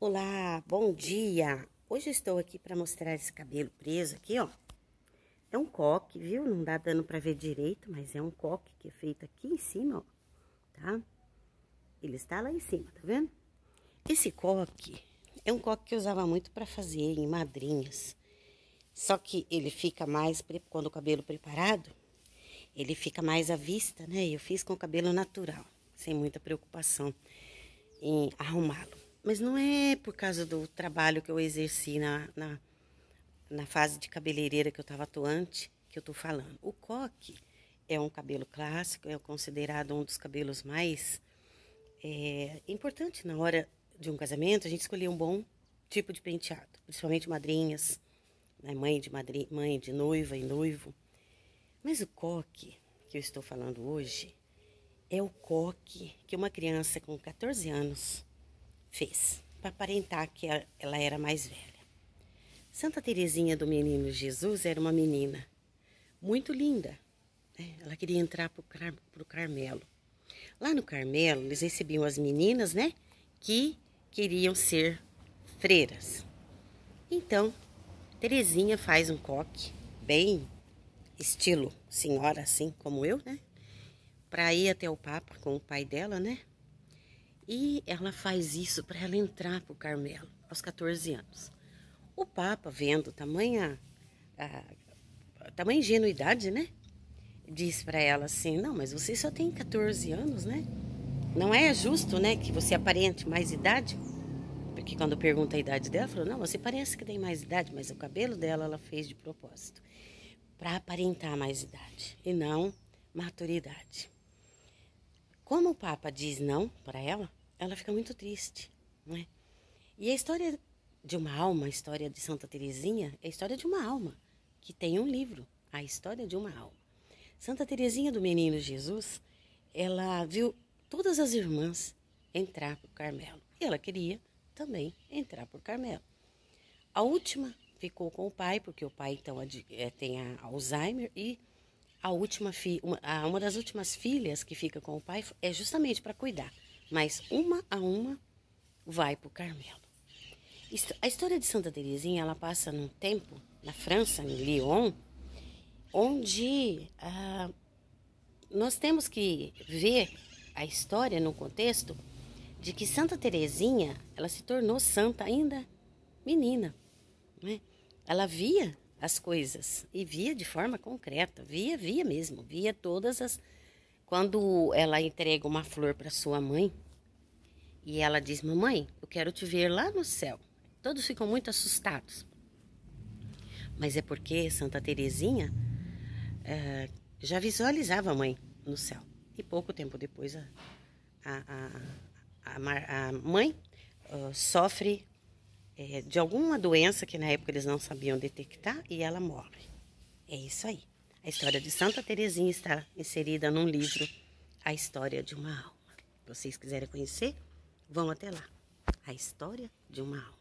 Olá, bom dia! Hoje estou aqui para mostrar esse cabelo preso aqui, ó. É um coque, viu? Não dá dano para ver direito, mas é um coque que é feito aqui em cima, ó, tá? Ele está lá em cima, tá vendo? Esse coque é um coque que eu usava muito para fazer em madrinhas. Só que ele fica mais, quando o cabelo preparado, ele fica mais à vista, né? Eu fiz com o cabelo natural, sem muita preocupação em arrumá-lo. Mas não é por causa do trabalho que eu exerci na, na, na fase de cabeleireira que eu estava atuante que eu estou falando. O coque é um cabelo clássico, é considerado um dos cabelos mais é, importante na hora de um casamento. A gente escolher um bom tipo de penteado, principalmente madrinhas, né? mãe, de madrinha, mãe de noiva e noivo. Mas o coque que eu estou falando hoje é o coque que uma criança com 14 anos fez, para aparentar que ela era mais velha. Santa Teresinha do Menino Jesus era uma menina muito linda. Né? Ela queria entrar para o Carmelo. Lá no Carmelo, eles recebiam as meninas, né? Que queriam ser freiras. Então, Terezinha faz um coque bem estilo senhora, assim como eu, né? Para ir até o Papa com o pai dela, né? E ela faz isso para ela entrar para o Carmelo, aos 14 anos. O Papa, vendo tamanha, a, a tamanha ingenuidade, né? Diz para ela assim, não, mas você só tem 14 anos, né? Não é justo, né, que você aparente mais idade? Porque quando pergunta a idade dela, falou, não, você parece que tem mais idade, mas o cabelo dela ela fez de propósito. Para aparentar mais idade e não maturidade. Como o Papa diz não para ela, ela fica muito triste, né? E a história de uma alma, a história de Santa Teresinha, é a história de uma alma que tem um livro, a história de uma alma. Santa Teresinha do Menino Jesus, ela viu todas as irmãs entrar para o Carmelo e ela queria também entrar para o Carmelo. A última ficou com o pai, porque o pai então é, tem Alzheimer e a última fi, uma, a, uma das últimas filhas que fica com o pai é justamente para cuidar mas uma a uma vai para o Carmelo. A história de Santa Teresinha ela passa num tempo na França, em Lyon, onde ah, nós temos que ver a história no contexto de que Santa Teresinha ela se tornou santa ainda menina, né? Ela via as coisas e via de forma concreta, via, via mesmo, via todas as quando ela entrega uma flor para sua mãe e ela diz: Mamãe, eu quero te ver lá no céu. Todos ficam muito assustados. Mas é porque Santa Teresinha é, já visualizava a mãe no céu. E pouco tempo depois, a, a, a, a mãe uh, sofre é, de alguma doença que na época eles não sabiam detectar e ela morre. É isso aí. A história de Santa Terezinha está inserida num livro, A História de uma Alma. Se vocês quiserem conhecer, vão até lá. A História de uma Alma.